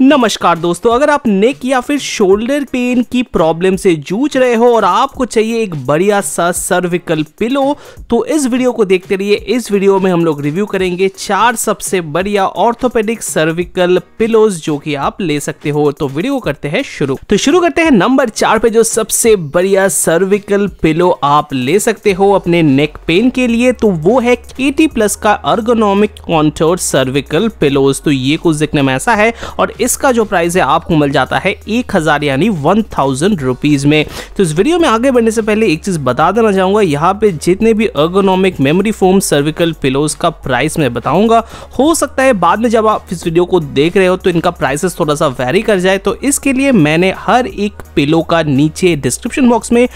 नमस्कार दोस्तों अगर आप नेक या फिर शोल्डर पेन की प्रॉब्लम से जूझ रहे हो और आपको चाहिए एक बढ़िया सा सर्विकल पिलो तो इस वीडियो को देखते रहिए इस वीडियो में हम लोग रिव्यू करेंगे चार सबसे बढ़िया ऑर्थोपेडिक सर्विकल पिलोज जो कि आप ले सकते हो तो वीडियो करते हैं शुरू तो शुरू करते हैं नंबर चार पे जो सबसे बढ़िया सर्विकल पिलो आप ले सकते हो अपने नेक पेन के लिए तो वो है एटी प्लस का अर्गोनॉमिक कॉन्टोर सर्विकल पिलोज तो ये कुछ देखने में ऐसा है और इसका जो प्राइस है आपको मिल जाता है एक हज़ार यानी वन थाउजेंड रुपीज़ में तो इस वीडियो में आगे बढ़ने से पहले एक चीज़ बता देना चाहूंगा यहाँ पे जितने भी ergonomic memory foam cervical pillows का प्राइस मैं बताऊंगा हो सकता है बाद में जब आप इस वीडियो को देख रहे हो तो इनका प्राइसेस थोड़ा सा वेरी कर जाए तो इसके लिए मैंने हर एक पिलो का नीचे डिस्क्रिप्शन बॉक्स में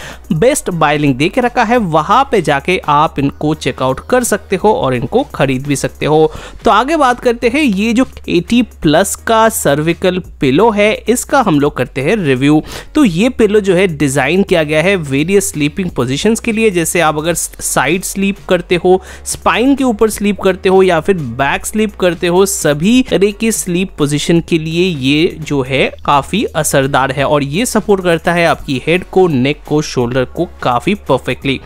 बेस्ट बाय लिंक दे के रखा है वहां पे जाके आप इनको चेकआउट कर सकते हो और इनको खरीद भी सकते हो तो आगे बात करते हैं ये जो 80 प्लस का सर्व सर्विकल पिलो है इसका हम लोग करते हैं रिव्यू तो ये पिलो जो है डिज़ाइन किया गया है वेरियस स्लीपिंग पोजिशन के लिए जैसे आप अगर साइड स्लीप करते हो स्पाइन के ऊपर स्लीप करते हो या फिर बैक स्लीप करते हो सभी तरह की स्लीप पोजिशन के लिए ये जो है काफ़ी असरदार है और ये सपोर्ट करता है आपकी हेड को नेक को शोल्डर को काफ़ी परफेक्टली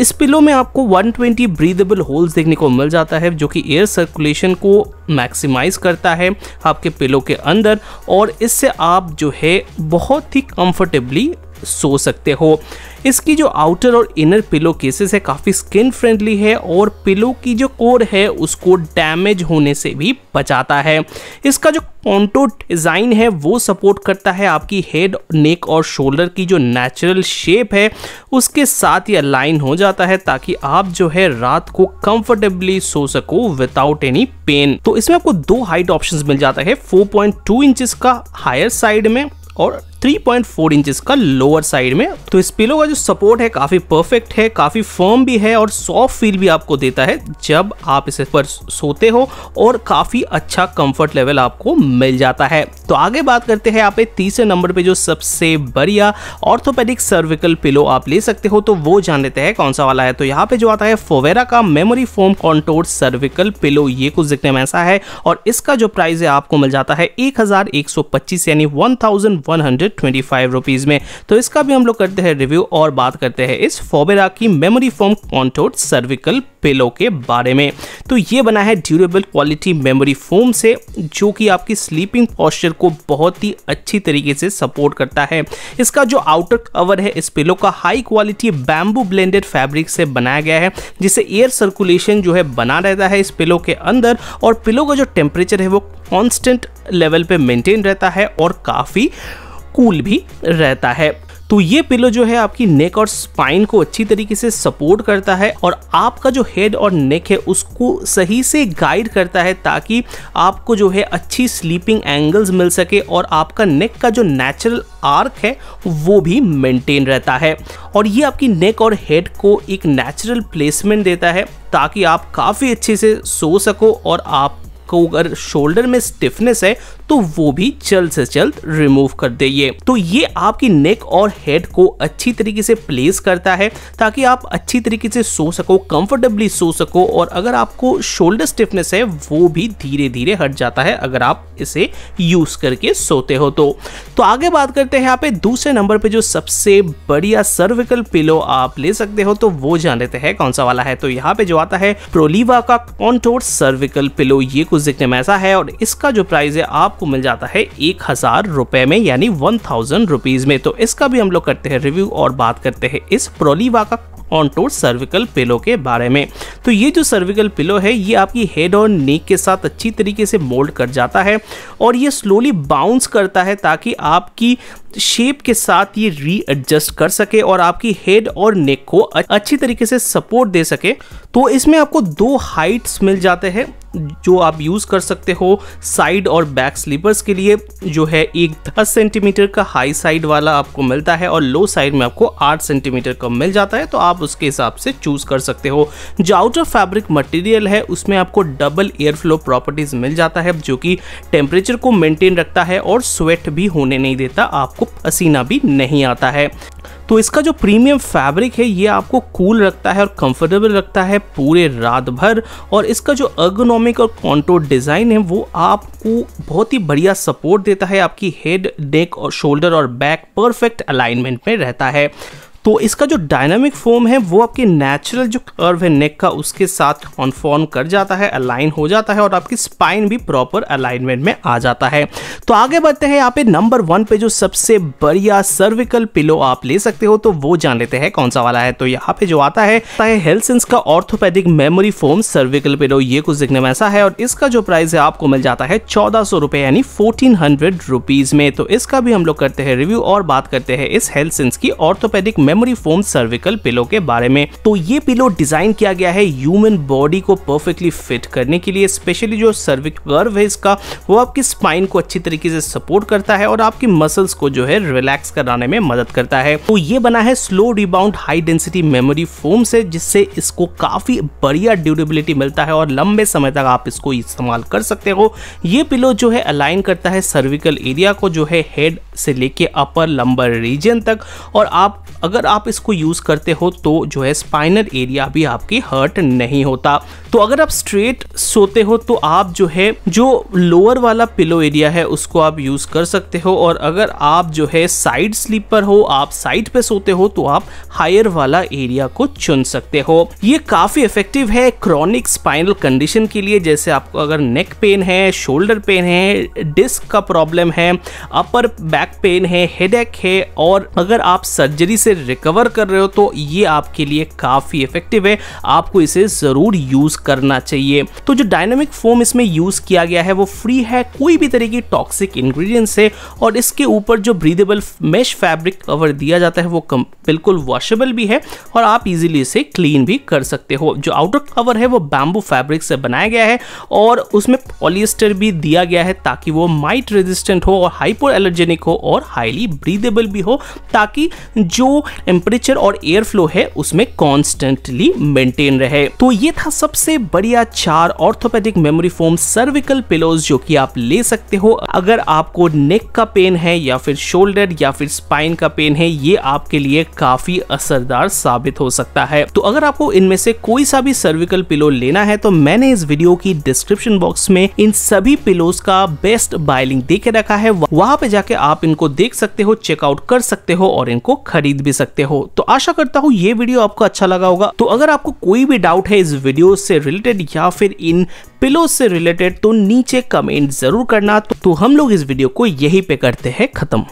इस पिलो में आपको 120 ब्रीदेबल होल्स देखने को मिल जाता है जो कि एयर सर्कुलेशन को मैक्सिमाइज़ करता है आपके पिलो के अंदर और इससे आप जो है बहुत ही कंफर्टेबली सो सकते हो इसकी जो आउटर और इनर पिलो केसेस है काफ़ी स्किन फ्रेंडली है और पिलो की जो कोर है उसको डैमेज होने से भी बचाता है इसका जो कॉन्टो डिज़ाइन है वो सपोर्ट करता है आपकी हेड नेक और शोल्डर की जो नेचुरल शेप है उसके साथ ये अलाइन हो जाता है ताकि आप जो है रात को कंफर्टेबली सो सको विदाउट एनी पेन तो इसमें आपको दो हाइट ऑप्शंस मिल जाता है 4.2 इंचेस का हायर साइड में और 3.4 इंचेस का लोअर साइड में तो इस पिलो का जो सपोर्ट है काफी परफेक्ट है काफी फर्म भी है और सॉफ्ट फील भी आपको देता है जब आप इस पर सोते हो और काफी अच्छा कंफर्ट लेवल आपको मिल जाता है तो आगे बात करते हैं आप तीसरे नंबर पे जो सबसे बढ़िया ऑर्थोपेडिक सर्विकल पिलो आप ले सकते हो तो वो जान लेते हैं कौन सा वाला है तो यहाँ पे जो आता है फोवेरा का memory foam contour cervical pillow ये कुछ दिखने में ऐसा है और इसका जो प्राइस है आपको मिल जाता है एक यानी वन 125 रुपीस में तो इसका भी हम लोग करते हैं रिव्यू और बात करते हैं इस फोबेरा की memory form contoured cervical pillow के बारे में तो ये बना है ड्यूरेबल क्वालिटी मेमोरी फोम से जो कि आपकी स्लीपिंग पॉस्चर को बहुत ही अच्छी तरीके से सपोर्ट करता है इसका जो आउटर कवर है इस पिलो का high quality bamboo blended fabric से बनाया गया है जिससे एयर सर्कुलेशन जो है बना रहता है इस पिलो के अंदर और पिलो का जो टेम्परेचर है वो कॉन्स्टेंट लेवल पे मेंटेन रहता है और काफ़ी कूल भी रहता है तो ये पिलो जो है आपकी नेक और स्पाइन को अच्छी तरीके से सपोर्ट करता है और आपका जो हेड और नेक है उसको सही से गाइड करता है ताकि आपको जो है अच्छी स्लीपिंग एंगल्स मिल सके और आपका नेक का जो नेचुरल आर्क है वो भी मेंटेन रहता है और ये आपकी नेक और हेड को एक नेचुरल प्लेसमेंट देता है ताकि आप काफ़ी अच्छे से सो सको और आप को अगर शोल्डर में स्टिफनेस है तो वो भी जल्द से जल्द रिमूव कर देइए तो ये आपकी नेक और हेड को अच्छी तरीके से प्लेस करता है ताकि आप अच्छी तरीके से सो सको कंफर्टेबली सो सको और अगर आपको शोल्डर स्टिफनेस है वो भी धीरे धीरे हट जाता है अगर आप इसे यूज करके सोते हो तो, तो आगे बात करते हैं यहाँ पे दूसरे नंबर पे जो सबसे बढ़िया सर्विकल पिलो आप ले सकते हो तो वो जान लेते हैं कौन सा वाला है तो यहाँ पे जो आता है प्रोलीवा का कॉन्टोर सर्विकल पिलो ये कुछ दिखने में ऐसा है और इसका जो प्राइस है आप आपको मिल जाता है एक हज़ार रुपए में यानी वन थाउजेंड रुपीज़ में तो इसका भी हम लोग करते हैं रिव्यू और बात करते हैं इस प्रोलीवा का ऑन टू सर्विकल पिलो के बारे में तो ये जो सर्विकल पिलो है ये आपकी हेड और नेक के साथ अच्छी तरीके से मोल्ड कर जाता है और ये स्लोली बाउंस करता है ताकि आपकी शेप के साथ ये रीएडजस्ट कर सके और आपकी हेड और नेक को अच्छी तरीके से सपोर्ट दे सके तो इसमें आपको दो हाइट्स मिल जाते हैं जो आप यूज़ कर सकते हो साइड और बैक स्लीपर्स के लिए जो है एक दस सेंटीमीटर का हाई साइड वाला आपको मिलता है और लो साइड में आपको आठ सेंटीमीटर का मिल जाता है तो आप उसके हिसाब से चूज़ कर सकते हो जो आउटर फैब्रिक मटेरियल है उसमें आपको डबल एयर फ्लो प्रॉपर्टीज़ मिल जाता है जो कि टेम्परेचर को मेनटेन रखता है और स्वेट भी होने नहीं देता आपको पसीना भी नहीं आता है तो इसका जो प्रीमियम फैब्रिक है ये आपको कूल रखता है और कंफर्टेबल रखता है पूरे रात भर और इसका जो अर्गोनॉमिक और कॉन्टोर डिज़ाइन है वो आपको बहुत ही बढ़िया सपोर्ट देता है आपकी हेड नेक और शोल्डर और बैक परफेक्ट अलाइनमेंट में रहता है तो इसका जो डायनामिक फॉर्म है वो आपके नेचुरल जो कर्व है नेक का उसके साथ कॉन्फॉर्म कर जाता है अलाइन हो जाता है और आपकी स्पाइन भी प्रॉपर अलाइनमेंट में आ जाता है तो आगे बढ़ते हैं यहाँ पे नंबर वन पे जो सबसे बढ़िया सर्विकल पिलो आप ले सकते हो तो वो जान लेते हैं कौन सा वाला है तो यहाँ पे जो आता है हेल्सिंस का orthopaedic memory foam cervical pillow ये कुछ दिखने में ऐसा है और इसका जो प्राइस है आपको मिल जाता है चौदह सौ यानी फोर्टीन हंड्रेड रुपीज में तो इसका भी हम लोग करते हैं रिव्यू और बात करते हैं इस हेल्सिंस की orthopaedic memory memory foam cervical pillow के बारे में तो ये पिलो डिजाइन किया गया है ह्यूमन बॉडी को परफेक्टली फिट करने के लिए स्पेशली जो सर्विक गर्व है इसका वो आपकी स्पाइन को अच्छी तरीके से सपोर्ट करता है और आपकी मसल्स को जो है रिलैक्स कराने में मदद करता है तो ये बना है slow rebound high density memory foam से जिससे इसको काफी बढ़िया ड्यूरेबिलिटी मिलता है और लंबे समय तक आप इसको इस्तेमाल कर सकते हो ये पिलो जो है अलाइन करता है सर्विकल एरिया को जो है हेड से लेके अपर लंबर रीजन तक और आप अगर आप इसको यूज़ करते हो तो जो है स्पाइनल एरिया भी आपकी हर्ट नहीं होता तो अगर आप स्ट्रेट सोते हो तो आप जो है जो लोअर वाला पिलो एरिया है उसको आप यूज़ कर सकते हो और अगर आप जो है साइड स्लीपर हो आप साइड पे सोते हो तो आप हायर वाला एरिया को चुन सकते हो ये काफ़ी इफेक्टिव है क्रॉनिक स्पाइनल कंडीशन के लिए जैसे आपको अगर नेक पेन है शोल्डर पेन है डिस्क का प्रॉब्लम है अपर बैक पेन है हेडेक है और अगर आप सर्जरी से रिकवर कर रहे हो तो ये आपके लिए काफ़ी इफेक्टिव है आपको इसे ज़रूर यूज़ करना चाहिए तो जो डायनेमिक फोम इसमें यूज़ किया गया है वो फ्री है कोई भी तरह की टॉक्सिक इंग्रेडिएंट्स है और इसके ऊपर जो ब्रीदेबल मेश फैब्रिक कवर दिया जाता है वो कम, बिल्कुल वॉशेबल भी है और आप इजीली इसे क्लीन भी कर सकते हो जो आउटर कवर है वो बैम्बू फैब्रिक से बनाया गया है और उसमें पॉलिएस्टर भी दिया गया है ताकि वो माइट रेजिस्टेंट हो और हाइपर एलर्जेनिक हो और हाईली ब्रीदेबल भी हो ताकि जो टेम्परेचर और एयर फ्लो है उसमें कॉन्स्टेंटली मेंटेन रहे तो ये था सबसे बढ़िया चार orthopaedic memory foam cervical pillows जो कि आप ले सकते हो अगर आपको नेक का पेन है या फिर शोल्डर या फिर स्पाइन का पेन है ये आपके लिए काफी असरदार साबित हो सकता है तो अगर आपको इनमें से कोई सा भी सर्विकल पिलो लेना है तो मैंने इस वीडियो की डिस्क्रिप्शन बॉक्स में इन सभी पिलोज का बेस्ट बाइलिंग लिंक दे के रखा है वहां पे जाके आप इनको देख सकते हो चेकआउट कर सकते हो और इनको खरीद भी सकते सकते हो तो आशा करता हूँ ये वीडियो आपको अच्छा लगा होगा तो अगर आपको कोई भी डाउट है इस वीडियो से रिलेटेड या फिर इन पिलो से रिलेटेड तो नीचे कमेंट जरूर करना तो हम लोग इस वीडियो को यही पे करते हैं खत्म